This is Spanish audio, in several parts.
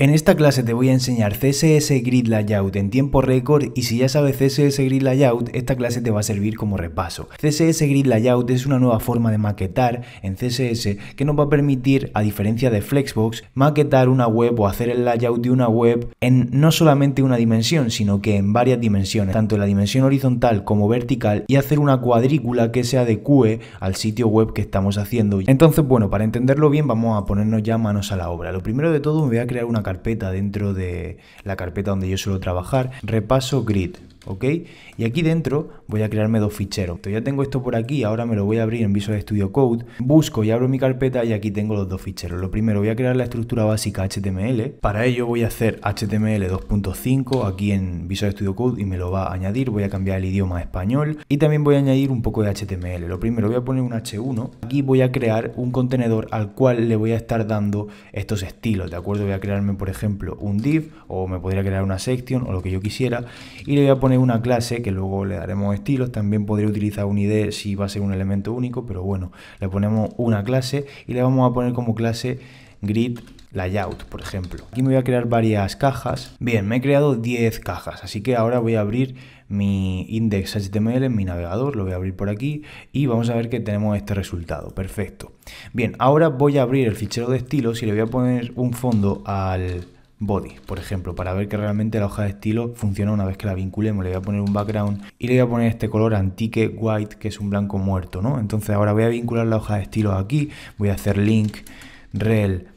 En esta clase te voy a enseñar CSS Grid Layout en tiempo récord y si ya sabes CSS Grid Layout, esta clase te va a servir como repaso. CSS Grid Layout es una nueva forma de maquetar en CSS que nos va a permitir, a diferencia de Flexbox, maquetar una web o hacer el layout de una web en no solamente una dimensión, sino que en varias dimensiones, tanto en la dimensión horizontal como vertical y hacer una cuadrícula que se adecue al sitio web que estamos haciendo. Entonces, bueno, para entenderlo bien vamos a ponernos ya manos a la obra. Lo primero de todo me voy a crear una carpeta dentro de la carpeta donde yo suelo trabajar, repaso grid, ¿ok? Y aquí dentro voy a crearme dos ficheros. Entonces ya tengo esto por aquí, ahora me lo voy a abrir en Visual Studio Code, busco y abro mi carpeta y aquí tengo los dos ficheros. Lo primero, voy a crear la estructura básica HTML. Para ello voy a hacer HTML 2.5 aquí en Visual Studio Code y me lo va a añadir. Voy a cambiar el idioma a español y también voy a añadir un poco de HTML. Lo primero, voy a poner un H1. Aquí voy a crear un contenedor al cual le voy a estar dando estos estilos, ¿de acuerdo? Voy a crearme, por ejemplo, un div o me podría crear una section o lo que yo quisiera y le voy a poner una clase que luego le daremos estilos, también podría utilizar un ID si va a ser un elemento único, pero bueno, le ponemos una clase y le vamos a poner como clase grid layout, por ejemplo. Aquí me voy a crear varias cajas. Bien, me he creado 10 cajas, así que ahora voy a abrir mi index HTML en mi navegador, lo voy a abrir por aquí y vamos a ver que tenemos este resultado. Perfecto. Bien, ahora voy a abrir el fichero de estilos y le voy a poner un fondo al, body, por ejemplo, para ver que realmente la hoja de estilo funciona una vez que la vinculemos. Le voy a poner un background y le voy a poner este color antique white, que es un blanco muerto, ¿no? Entonces ahora voy a vincular la hoja de estilo aquí, voy a hacer link, rel,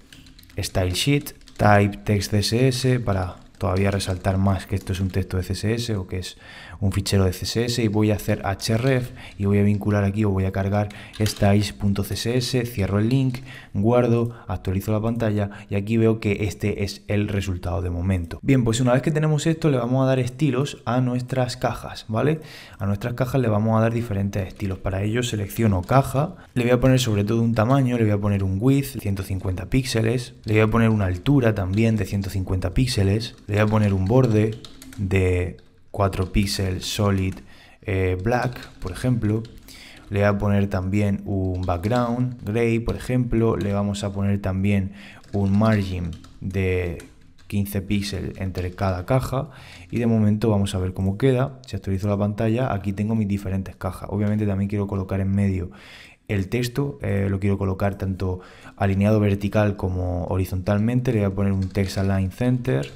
style sheet, type, text CSS, para todavía resaltar más que esto es un texto de CSS o que es un fichero de CSS y voy a hacer href y voy a vincular aquí o voy a cargar is.css. cierro el link, guardo, actualizo la pantalla y aquí veo que este es el resultado de momento. Bien, pues una vez que tenemos esto le vamos a dar estilos a nuestras cajas, ¿vale? A nuestras cajas le vamos a dar diferentes estilos. Para ello selecciono caja, le voy a poner sobre todo un tamaño, le voy a poner un width, de 150 píxeles, le voy a poner una altura también de 150 píxeles, le voy a poner un borde de 4 píxeles solid eh, black, por ejemplo. Le voy a poner también un background gray, por ejemplo. Le vamos a poner también un margin de 15 píxeles entre cada caja y de momento vamos a ver cómo queda. Si actualizo la pantalla, aquí tengo mis diferentes cajas. Obviamente también quiero colocar en medio el texto, eh, lo quiero colocar tanto alineado vertical como horizontalmente. Le voy a poner un text align center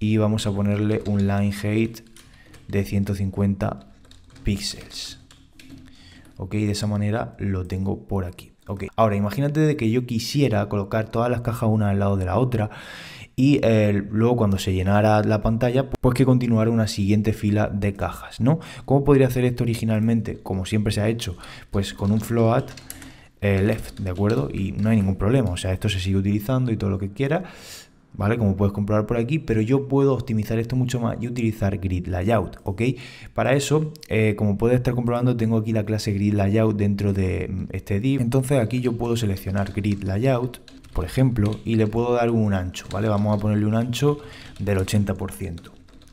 y vamos a ponerle un line height de 150 píxeles. Ok, de esa manera lo tengo por aquí. Ok, ahora imagínate de que yo quisiera colocar todas las cajas una al lado de la otra y eh, luego cuando se llenara la pantalla, pues que continuara una siguiente fila de cajas, ¿no? ¿Cómo podría hacer esto originalmente? Como siempre se ha hecho, pues con un float eh, left, ¿de acuerdo? Y no hay ningún problema, o sea, esto se sigue utilizando y todo lo que quiera, ¿vale? Como puedes comprobar por aquí, pero yo puedo optimizar esto mucho más y utilizar grid layout, ¿ok? Para eso, eh, como puedes estar comprobando, tengo aquí la clase grid layout dentro de mm, este div, entonces aquí yo puedo seleccionar grid layout, por ejemplo, y le puedo dar un ancho, ¿vale? Vamos a ponerle un ancho del 80%,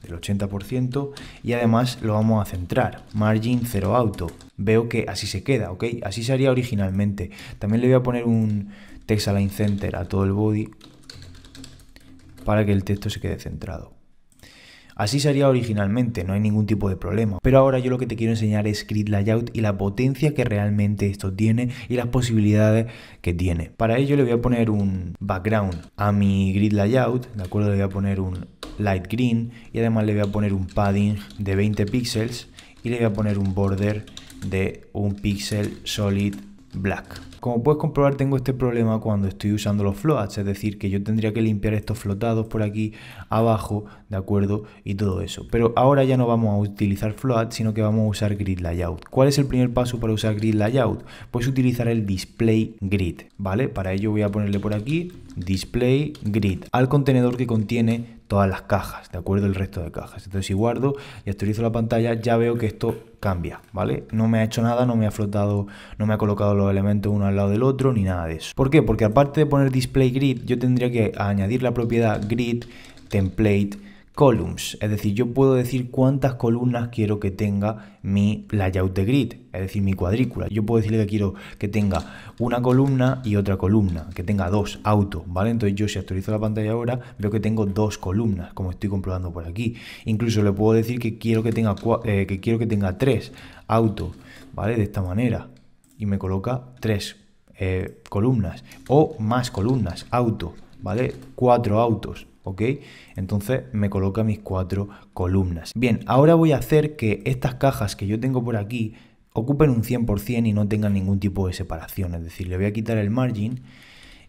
del 80% y además lo vamos a centrar, margin 0 auto. Veo que así se queda, ¿ok? Así se haría originalmente. También le voy a poner un text align center a todo el body para que el texto se quede centrado. Así sería originalmente, no hay ningún tipo de problema. Pero ahora yo lo que te quiero enseñar es Grid Layout y la potencia que realmente esto tiene y las posibilidades que tiene. Para ello le voy a poner un background a mi Grid Layout, ¿de acuerdo? Le voy a poner un light green y además le voy a poner un padding de 20 píxeles y le voy a poner un border de un píxel solid black. Como puedes comprobar tengo este problema cuando estoy usando los floats, es decir que yo tendría que limpiar estos flotados por aquí abajo, ¿de acuerdo? Y todo eso. Pero ahora ya no vamos a utilizar float, sino que vamos a usar grid layout. ¿Cuál es el primer paso para usar grid layout? Pues utilizar el display grid, ¿vale? Para ello voy a ponerle por aquí display grid al contenedor que contiene todas las cajas, ¿de acuerdo? El resto de cajas. Entonces si guardo y actualizo la pantalla, ya veo que esto cambia, ¿vale? No me ha hecho nada, no me ha flotado, no me ha colocado los elementos uno al lado del otro, ni nada de eso. ¿Por qué? Porque aparte de poner display grid, yo tendría que añadir la propiedad grid template columns, es decir, yo puedo decir cuántas columnas quiero que tenga mi layout de grid, es decir, mi cuadrícula. Yo puedo decirle que quiero que tenga una columna y otra columna, que tenga dos, autos, ¿vale? Entonces yo si actualizo la pantalla ahora veo que tengo dos columnas, como estoy comprobando por aquí. Incluso le puedo decir que quiero que tenga, eh, que quiero que tenga tres, autos, ¿vale? De esta manera. Y me coloca tres eh, columnas o más columnas, auto, ¿vale? Cuatro autos, ¿ok? Entonces me coloca mis cuatro columnas. Bien, ahora voy a hacer que estas cajas que yo tengo por aquí ocupen un 100% y no tengan ningún tipo de separación. Es decir, le voy a quitar el margin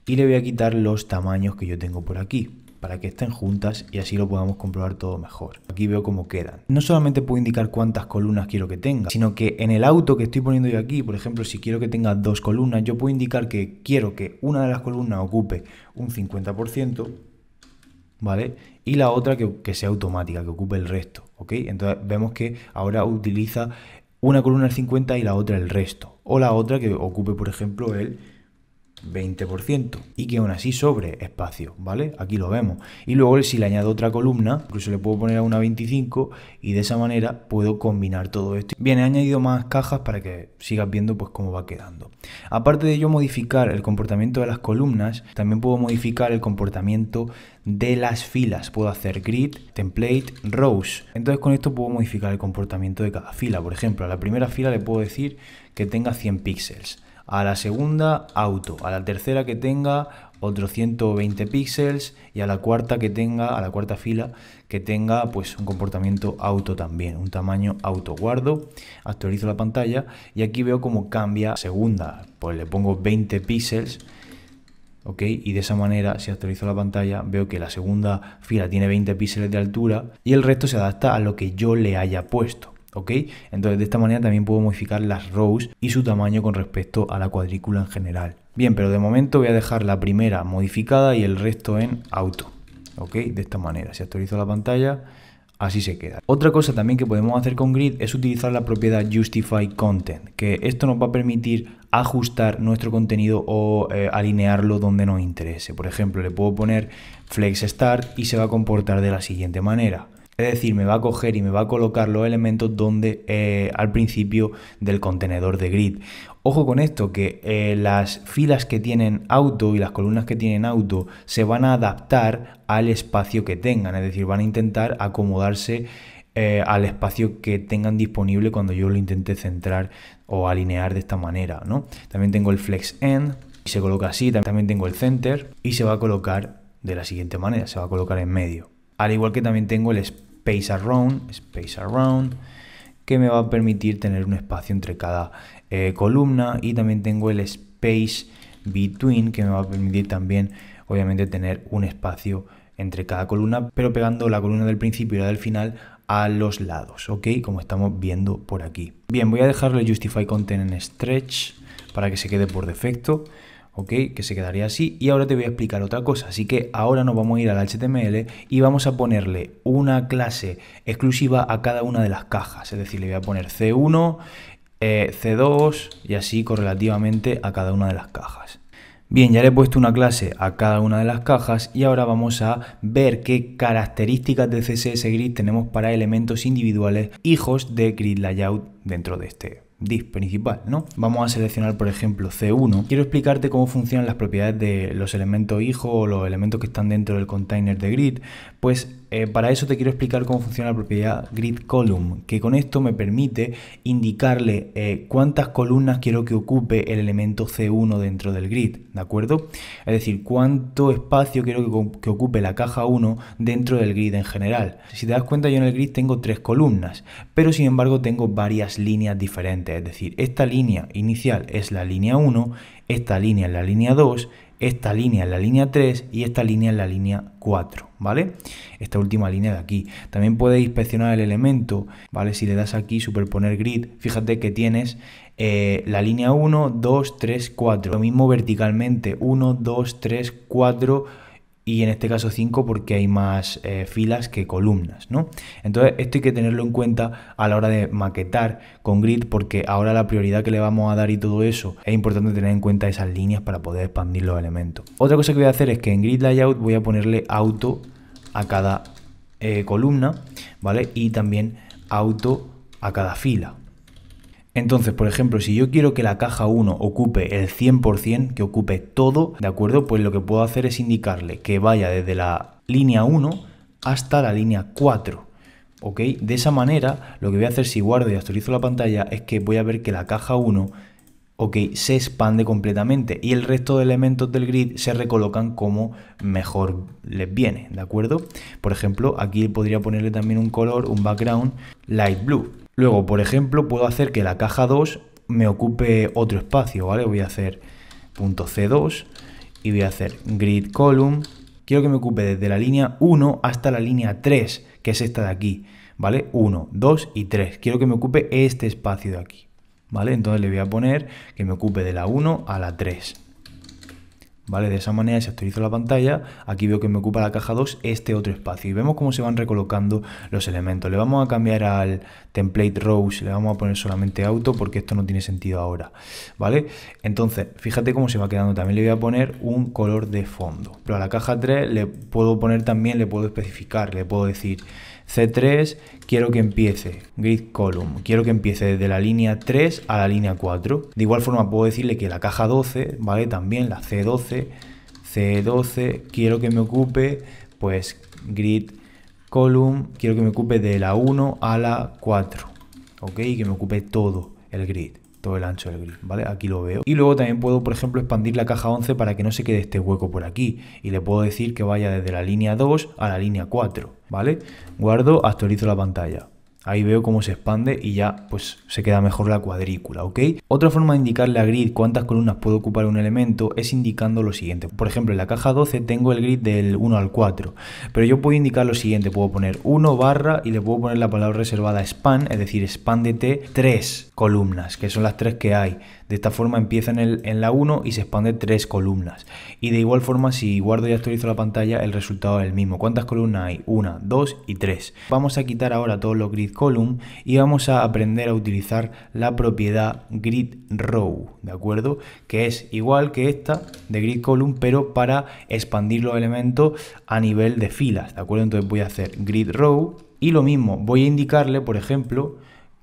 y le voy a quitar los tamaños que yo tengo por aquí para que estén juntas y así lo podamos comprobar todo mejor. Aquí veo cómo quedan. No solamente puedo indicar cuántas columnas quiero que tenga, sino que en el auto que estoy poniendo yo aquí, por ejemplo, si quiero que tenga dos columnas, yo puedo indicar que quiero que una de las columnas ocupe un 50%, ¿vale? Y la otra que, sea automática, que ocupe el resto, ¿ok? Entonces vemos que ahora utiliza una columna el 50 y la otra el resto. O la otra que ocupe, por ejemplo, el 20% y que aún así sobre espacio, ¿vale? Aquí lo vemos. Y luego si le añado otra columna, incluso le puedo poner a una 25 y de esa manera puedo combinar todo esto. Bien, he añadido más cajas para que sigas viendo pues cómo va quedando. Aparte de yo modificar el comportamiento de las columnas, también puedo modificar el comportamiento de las filas. Puedo hacer grid, template, rows. Entonces con esto puedo modificar el comportamiento de cada fila. Por ejemplo, a la primera fila le puedo decir que tenga 100 píxeles. A la segunda, auto. A la tercera que tenga otros 120 píxeles y a la cuarta que tenga, a la cuarta fila, que tenga pues un comportamiento auto también, un tamaño auto. Guardo, actualizo la pantalla y aquí veo cómo cambia segunda, pues le pongo 20 píxeles y de esa manera, si actualizo la pantalla, veo que la segunda fila tiene 20 píxeles de altura y el resto se adapta a lo que yo le haya puesto. ¿ok? Entonces de esta manera también puedo modificar las rows y su tamaño con respecto a la cuadrícula en general. Bien, pero de momento voy a dejar la primera modificada y el resto en auto, ¿ok? De esta manera, si actualizo la pantalla así se queda. Otra cosa también que podemos hacer con grid es utilizar la propiedad justify content, que esto nos va a permitir ajustar nuestro contenido o eh, alinearlo donde nos interese. Por ejemplo, le puedo poner flex start y se va a comportar de la siguiente manera. Es decir, me va a coger y me va a colocar los elementos donde eh, al principio del contenedor de grid. Ojo con esto, que eh, las filas que tienen auto y las columnas que tienen auto se van a adaptar al espacio que tengan, es decir, van a intentar acomodarse eh, al espacio que tengan disponible cuando yo lo intente centrar o alinear de esta manera. ¿no? También tengo el flex end y se coloca así, también tengo el center y se va a colocar de la siguiente manera, se va a colocar en medio. Al igual que también tengo el espacio Space Around, Space Around, que me va a permitir tener un espacio entre cada eh, columna y también tengo el Space Between, que me va a permitir también, obviamente, tener un espacio entre cada columna, pero pegando la columna del principio y la del final a los lados, ¿ok? Como estamos viendo por aquí. Bien, voy a dejarle Justify Content en Stretch para que se quede por defecto. Que se quedaría así. Y ahora te voy a explicar otra cosa. Así que ahora nos vamos a ir al HTML y vamos a ponerle una clase exclusiva a cada una de las cajas. Es decir, le voy a poner C1, eh, C2 y así correlativamente a cada una de las cajas. Bien, ya le he puesto una clase a cada una de las cajas y ahora vamos a ver qué características de CSS Grid tenemos para elementos individuales hijos de Grid Layout dentro de este dis principal, ¿no? Vamos a seleccionar, por ejemplo, C1. Quiero explicarte cómo funcionan las propiedades de los elementos hijo o los elementos que están dentro del container de grid. Pues eh, para eso te quiero explicar cómo funciona la propiedad grid column, que con esto me permite indicarle eh, cuántas columnas quiero que ocupe el elemento C1 dentro del grid, ¿de acuerdo? Es decir, cuánto espacio quiero que, que ocupe la caja 1 dentro del grid en general. Si te das cuenta, yo en el grid tengo tres columnas, pero sin embargo tengo varias líneas diferentes, es decir, esta línea inicial es la línea 1, esta línea es la línea 2, esta línea en la línea 3 y esta línea en la línea 4, ¿vale? Esta última línea de aquí. También puedes inspeccionar el elemento, ¿vale? Si le das aquí, superponer grid, fíjate que tienes eh, la línea 1, 2, 3, 4. Lo mismo verticalmente, 1, 2, 3, 4, y en este caso 5 porque hay más eh, filas que columnas, ¿no? Entonces esto hay que tenerlo en cuenta a la hora de maquetar con grid porque ahora la prioridad que le vamos a dar y todo eso es importante tener en cuenta esas líneas para poder expandir los elementos. Otra cosa que voy a hacer es que en grid layout voy a ponerle auto a cada eh, columna, ¿vale? Y también auto a cada fila, entonces, por ejemplo, si yo quiero que la caja 1 ocupe el 100%, que ocupe todo, ¿de acuerdo? Pues lo que puedo hacer es indicarle que vaya desde la línea 1 hasta la línea 4. ¿Ok? De esa manera, lo que voy a hacer si guardo y actualizo la pantalla es que voy a ver que la caja 1 ok, se expande completamente y el resto de elementos del grid se recolocan como mejor les viene, ¿de acuerdo? Por ejemplo, aquí podría ponerle también un color, un background light blue. Luego, por ejemplo, puedo hacer que la caja 2 me ocupe otro espacio, ¿vale? Voy a hacer punto C2 y voy a hacer grid column. Quiero que me ocupe desde la línea 1 hasta la línea 3, que es esta de aquí, ¿vale? 1, 2 y 3. Quiero que me ocupe este espacio de aquí. ¿vale? Entonces le voy a poner que me ocupe de la 1 a la 3. ¿Vale? De esa manera, se actualizo la pantalla, aquí veo que me ocupa la caja 2 este otro espacio. Y vemos cómo se van recolocando los elementos. Le vamos a cambiar al template rows, le vamos a poner solamente auto porque esto no tiene sentido ahora. ¿Vale? Entonces, fíjate cómo se va quedando. También le voy a poner un color de fondo. Pero a la caja 3 le puedo poner también, le puedo especificar, le puedo decir... C3 quiero que empiece, grid column, quiero que empiece desde la línea 3 a la línea 4. De igual forma puedo decirle que la caja 12, ¿vale? También la C12, C12, quiero que me ocupe pues grid column, quiero que me ocupe de la 1 a la 4, ¿ok? Que me ocupe todo el grid todo el ancho del grid, ¿vale? Aquí lo veo. Y luego también puedo, por ejemplo, expandir la caja 11 para que no se quede este hueco por aquí. Y le puedo decir que vaya desde la línea 2 a la línea 4, ¿vale? Guardo, actualizo la pantalla. Ahí veo cómo se expande y ya pues se queda mejor la cuadrícula, ¿ok? Otra forma de indicarle a grid cuántas columnas puede ocupar un elemento es indicando lo siguiente. Por ejemplo, en la caja 12 tengo el grid del 1 al 4, pero yo puedo indicar lo siguiente, puedo poner 1 barra y le puedo poner la palabra reservada span, es decir, expándete 3 columnas, que son las 3 que hay. De esta forma empieza en, el, en la 1 y se expande tres columnas. Y de igual forma, si guardo y actualizo la pantalla, el resultado es el mismo. ¿Cuántas columnas hay? 1, 2 y 3. Vamos a quitar ahora todos los grid column y vamos a aprender a utilizar la propiedad grid row, ¿de acuerdo? Que es igual que esta de grid column, pero para expandir los elementos a nivel de filas, ¿de acuerdo? Entonces voy a hacer grid row y lo mismo, voy a indicarle, por ejemplo,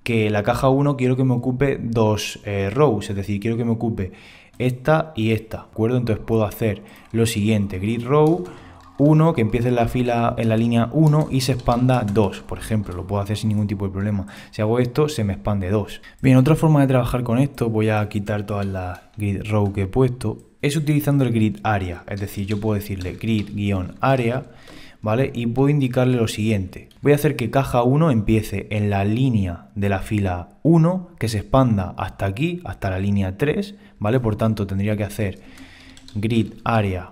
que la caja 1 quiero que me ocupe dos eh, rows, es decir, quiero que me ocupe esta y esta, ¿de acuerdo? Entonces puedo hacer lo siguiente, grid row 1 que empiece en la fila en la línea 1 y se expanda 2, por ejemplo, lo puedo hacer sin ningún tipo de problema. Si hago esto, se me expande 2. Bien, otra forma de trabajar con esto, voy a quitar todas las grid row que he puesto, es utilizando el grid area, es decir, yo puedo decirle grid area ¿vale? Y puedo indicarle lo siguiente. Voy a hacer que caja 1 empiece en la línea de la fila 1, que se expanda hasta aquí, hasta la línea 3, ¿vale? Por tanto, tendría que hacer grid area.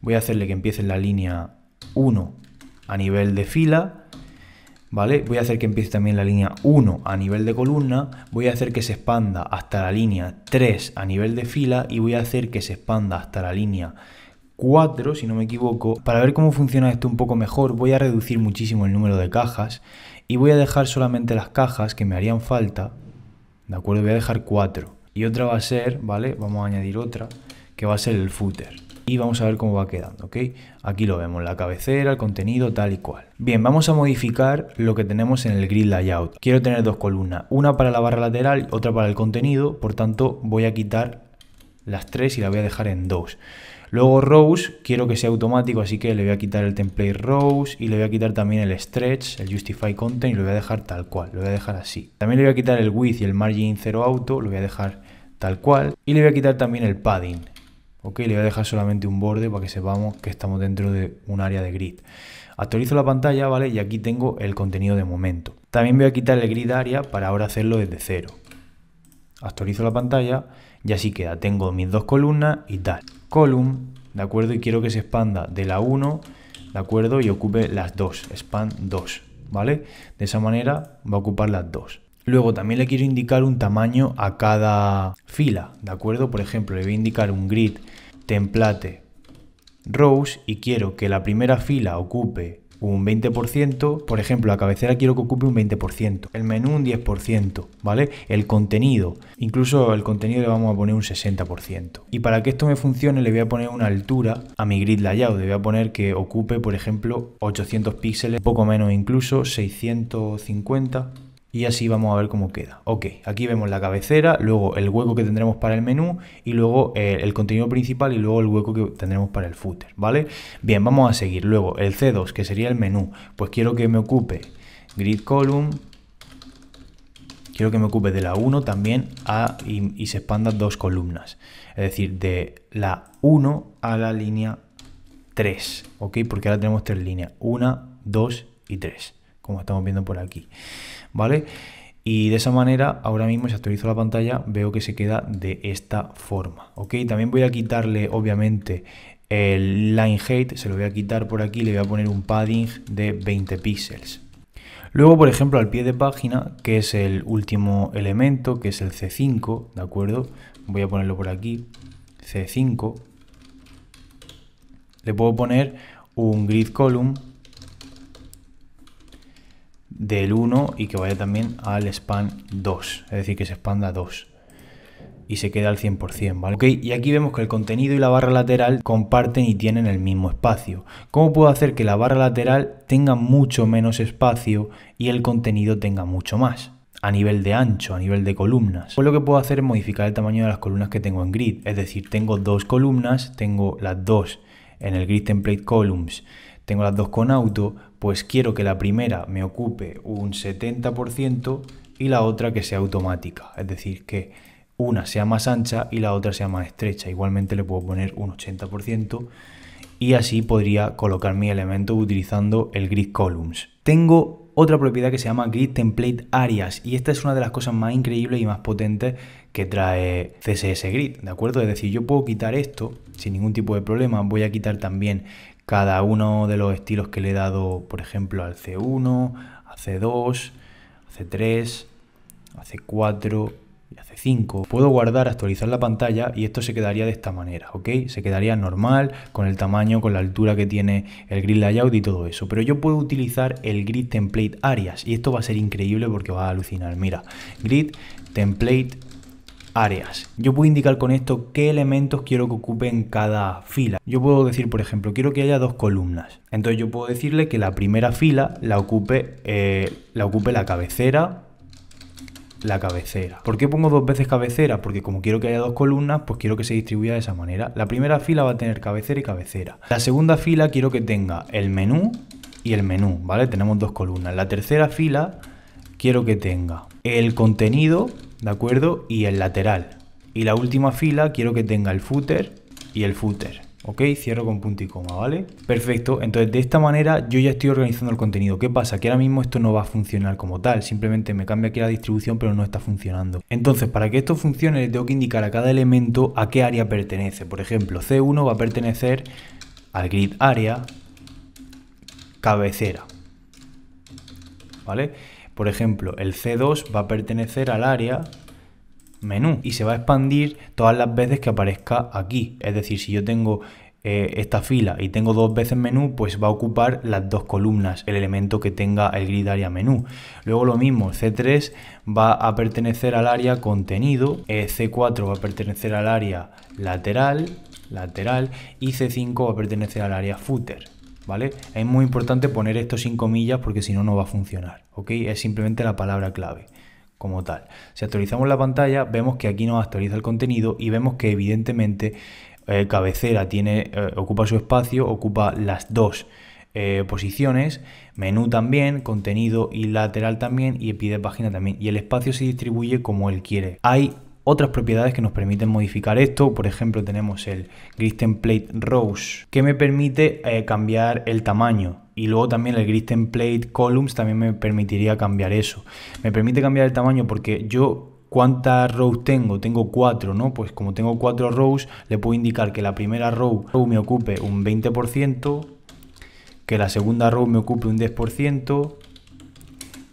Voy a hacerle que empiece en la línea 1 a nivel de fila, ¿vale? Voy a hacer que empiece también la línea 1 a nivel de columna, voy a hacer que se expanda hasta la línea 3 a nivel de fila y voy a hacer que se expanda hasta la línea 4, si no me equivoco. Para ver cómo funciona esto un poco mejor, voy a reducir muchísimo el número de cajas y voy a dejar solamente las cajas que me harían falta. ¿De acuerdo? Voy a dejar 4. Y otra va a ser, ¿vale? Vamos a añadir otra, que va a ser el footer. Y vamos a ver cómo va quedando, ¿ok? Aquí lo vemos, la cabecera, el contenido, tal y cual. Bien, vamos a modificar lo que tenemos en el grid layout. Quiero tener dos columnas, una para la barra lateral, otra para el contenido, por tanto voy a quitar las tres y la voy a dejar en dos. Luego rows quiero que sea automático, así que le voy a quitar el template rows y le voy a quitar también el stretch, el justify content y lo voy a dejar tal cual, lo voy a dejar así. También le voy a quitar el width y el margin 0 auto, lo voy a dejar tal cual y le voy a quitar también el padding. Ok, le voy a dejar solamente un borde para que sepamos que estamos dentro de un área de grid. Actualizo la pantalla, ¿vale? Y aquí tengo el contenido de momento. También voy a quitar el grid área para ahora hacerlo desde cero. Actualizo la pantalla y así queda. Tengo mis dos columnas y tal column, ¿de acuerdo? Y quiero que se expanda de la 1, ¿de acuerdo? Y ocupe las 2, span 2, ¿vale? De esa manera va a ocupar las 2. Luego también le quiero indicar un tamaño a cada fila, ¿de acuerdo? Por ejemplo, le voy a indicar un grid template rows y quiero que la primera fila ocupe un 20%, por ejemplo, la cabecera quiero que ocupe un 20%, el menú un 10%, ¿vale? El contenido, incluso el contenido le vamos a poner un 60%. Y para que esto me funcione le voy a poner una altura a mi grid layout, le voy a poner que ocupe, por ejemplo, 800 píxeles, poco menos incluso, 650 y así vamos a ver cómo queda. Ok, aquí vemos la cabecera, luego el hueco que tendremos para el menú y luego eh, el contenido principal y luego el hueco que tendremos para el footer, ¿vale? Bien, vamos a seguir. Luego el C2, que sería el menú, pues quiero que me ocupe grid column, quiero que me ocupe de la 1 también a, y, se expandan dos columnas, es decir, de la 1 a la línea 3, ¿ok? Porque ahora tenemos tres líneas, 1, 2 y 3 como estamos viendo por aquí, ¿vale? Y de esa manera, ahora mismo si actualizo la pantalla, veo que se queda de esta forma, ¿ok? También voy a quitarle, obviamente, el line height, se lo voy a quitar por aquí, le voy a poner un padding de 20 píxeles. Luego, por ejemplo, al pie de página, que es el último elemento, que es el C5, ¿de acuerdo? Voy a ponerlo por aquí, C5. Le puedo poner un grid column del 1 y que vaya también al span 2, es decir, que se expanda 2 y se queda al 100%, ¿vale? Ok, y aquí vemos que el contenido y la barra lateral comparten y tienen el mismo espacio. ¿Cómo puedo hacer que la barra lateral tenga mucho menos espacio y el contenido tenga mucho más? a nivel de ancho, a nivel de columnas. Pues lo que puedo hacer es modificar el tamaño de las columnas que tengo en grid. Es decir, tengo dos columnas, tengo las dos en el grid template columns, tengo las dos con auto, pues quiero que la primera me ocupe un 70% y la otra que sea automática, es decir, que una sea más ancha y la otra sea más estrecha. Igualmente le puedo poner un 80% y así podría colocar mi elemento utilizando el grid columns. Tengo otra propiedad que se llama grid template areas y esta es una de las cosas más increíbles y más potentes que trae CSS grid, ¿de acuerdo? Es decir, yo puedo quitar esto sin ningún tipo de problema, voy a quitar también cada uno de los estilos que le he dado, por ejemplo, al C1, a C2, a C3, a C4 y a C5. Puedo guardar, actualizar la pantalla y esto se quedaría de esta manera, ¿ok? Se quedaría normal, con el tamaño, con la altura que tiene el grid layout y todo eso. Pero yo puedo utilizar el grid template areas y esto va a ser increíble porque va a alucinar. Mira, grid template áreas. Yo puedo indicar con esto qué elementos quiero que ocupen cada fila. Yo puedo decir, por ejemplo, quiero que haya dos columnas. Entonces yo puedo decirle que la primera fila la ocupe, eh, la, ocupe la cabecera, la cabecera. ¿Por qué pongo dos veces cabecera? Porque como quiero que haya dos columnas, pues quiero que se distribuya de esa manera. La primera fila va a tener cabecera y cabecera. La segunda fila quiero que tenga el menú y el menú, ¿vale? Tenemos dos columnas. La tercera fila quiero que tenga el contenido ¿de acuerdo? Y el lateral. Y la última fila quiero que tenga el footer y el footer. ¿Ok? Cierro con punto y coma, ¿vale? Perfecto, entonces de esta manera yo ya estoy organizando el contenido. ¿Qué pasa? Que ahora mismo esto no va a funcionar como tal, simplemente me cambia aquí la distribución pero no está funcionando. Entonces, para que esto funcione le tengo que indicar a cada elemento a qué área pertenece. Por ejemplo, C1 va a pertenecer al grid área cabecera, ¿vale? Por ejemplo, el C2 va a pertenecer al área menú y se va a expandir todas las veces que aparezca aquí. Es decir, si yo tengo eh, esta fila y tengo dos veces menú, pues va a ocupar las dos columnas, el elemento que tenga el grid área menú. Luego lo mismo, C3 va a pertenecer al área contenido, eh, C4 va a pertenecer al área lateral, lateral y C5 va a pertenecer al área footer. ¿vale? Es muy importante poner esto sin comillas porque si no, no va a funcionar, ¿ok? Es simplemente la palabra clave como tal. Si actualizamos la pantalla, vemos que aquí nos actualiza el contenido y vemos que evidentemente eh, cabecera tiene, eh, ocupa su espacio, ocupa las dos eh, posiciones, menú también, contenido y lateral también y pide de página también. Y el espacio se distribuye como él quiere. Hay otras propiedades que nos permiten modificar esto. Por ejemplo, tenemos el Grid Template Rows, que me permite eh, cambiar el tamaño. Y luego también el Grid Template Columns también me permitiría cambiar eso. Me permite cambiar el tamaño porque yo ¿Cuántas rows tengo? Tengo cuatro, ¿no? Pues como tengo cuatro rows, le puedo indicar que la primera row me ocupe un 20%, que la segunda row me ocupe un 10%,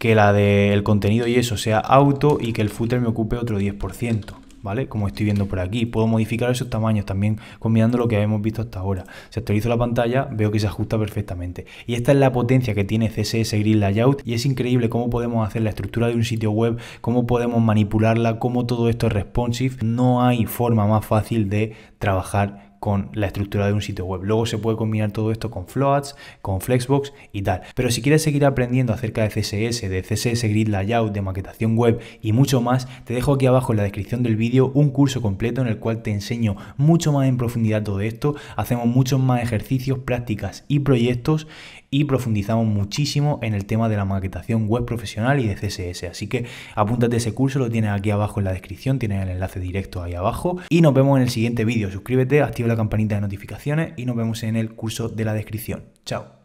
que la del contenido y eso sea auto y que el footer me ocupe otro 10%. ¿Vale? Como estoy viendo por aquí. Puedo modificar esos tamaños también combinando lo que hemos visto hasta ahora. Si actualizo la pantalla, veo que se ajusta perfectamente. Y esta es la potencia que tiene CSS Grid Layout y es increíble cómo podemos hacer la estructura de un sitio web, cómo podemos manipularla, cómo todo esto es responsive. No hay forma más fácil de trabajar con la estructura de un sitio web. Luego se puede combinar todo esto con Floats, con Flexbox y tal. Pero si quieres seguir aprendiendo acerca de CSS, de CSS Grid Layout, de maquetación web y mucho más, te dejo aquí abajo en la descripción del vídeo un curso completo en el cual te enseño mucho más en profundidad todo esto. Hacemos muchos más ejercicios, prácticas y proyectos y profundizamos muchísimo en el tema de la maquetación web profesional y de CSS. Así que apúntate a ese curso, lo tienes aquí abajo en la descripción, tienes el enlace directo ahí abajo. Y nos vemos en el siguiente vídeo. Suscríbete, activa la campanita de notificaciones y nos vemos en el curso de la descripción. Chao.